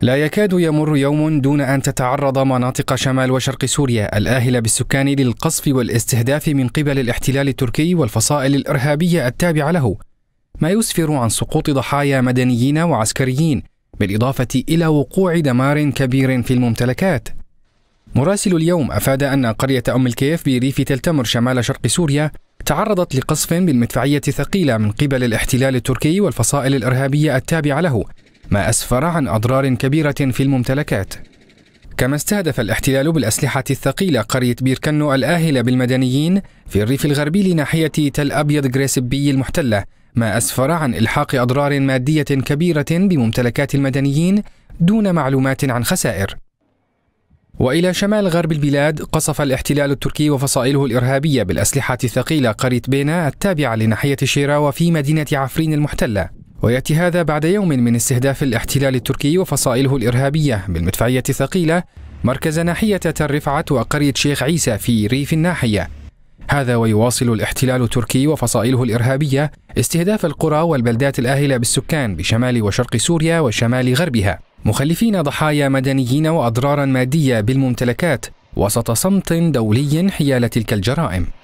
لا يكاد يمر يوم دون أن تتعرض مناطق شمال وشرق سوريا الآهلة بالسكان للقصف والاستهداف من قبل الاحتلال التركي والفصائل الإرهابية التابعة له ما يسفر عن سقوط ضحايا مدنيين وعسكريين بالإضافة إلى وقوع دمار كبير في الممتلكات مراسل اليوم أفاد أن قرية أم الكيف بريف تل تمر شمال شرق سوريا تعرضت لقصف بالمدفعية الثقيلة من قبل الاحتلال التركي والفصائل الإرهابية التابعة له ما أسفر عن أضرار كبيرة في الممتلكات كما استهدف الاحتلال بالأسلحة الثقيلة قرية بيركنو الآهلة بالمدنيين في الريف الغربي لناحية تل أبيض غريسبي المحتلة ما أسفر عن إلحاق أضرار مادية كبيرة بممتلكات المدنيين دون معلومات عن خسائر وإلى شمال غرب البلاد قصف الاحتلال التركي وفصائله الإرهابية بالأسلحة الثقيلة قرية بينا التابعة لناحية شيراوة في مدينة عفرين المحتلة ويأتي هذا بعد يوم من استهداف الاحتلال التركي وفصائله الإرهابية بالمدفعية الثقيلة مركز ناحية تل رفعت وقرية شيخ عيسى في ريف الناحية هذا ويواصل الاحتلال التركي وفصائله الإرهابية استهداف القرى والبلدات الآهلة بالسكان بشمال وشرق سوريا وشمال غربها مخلفين ضحايا مدنيين وأضرارا مادية بالممتلكات وسط صمت دولي حيال تلك الجرائم